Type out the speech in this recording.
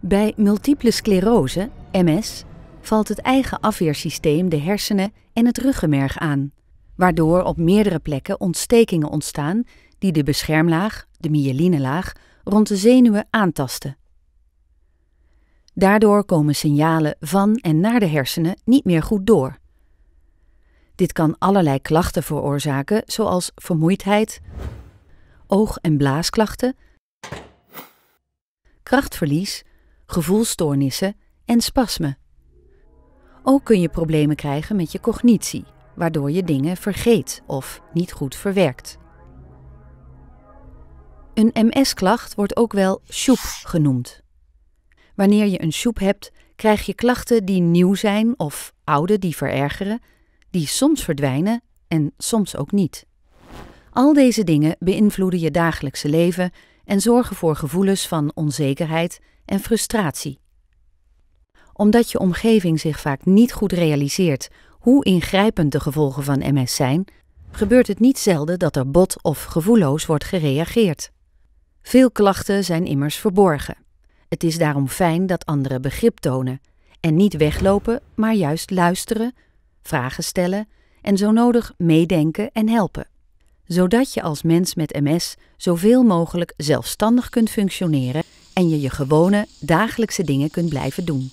Bij multiple sclerose, MS, valt het eigen afweersysteem de hersenen en het ruggenmerg aan, waardoor op meerdere plekken ontstekingen ontstaan die de beschermlaag, de myelinelaag, rond de zenuwen aantasten. Daardoor komen signalen van en naar de hersenen niet meer goed door. Dit kan allerlei klachten veroorzaken, zoals vermoeidheid, oog- en blaasklachten, krachtverlies gevoelstoornissen en spasmen. Ook kun je problemen krijgen met je cognitie, waardoor je dingen vergeet of niet goed verwerkt. Een MS-klacht wordt ook wel sjoep genoemd. Wanneer je een sjoep hebt, krijg je klachten die nieuw zijn of oude die verergeren, die soms verdwijnen en soms ook niet. Al deze dingen beïnvloeden je dagelijkse leven en zorgen voor gevoelens van onzekerheid en frustratie. Omdat je omgeving zich vaak niet goed realiseert hoe ingrijpend de gevolgen van MS zijn, gebeurt het niet zelden dat er bot of gevoelloos wordt gereageerd. Veel klachten zijn immers verborgen. Het is daarom fijn dat anderen begrip tonen en niet weglopen, maar juist luisteren, vragen stellen en zo nodig meedenken en helpen zodat je als mens met MS zoveel mogelijk zelfstandig kunt functioneren en je je gewone dagelijkse dingen kunt blijven doen.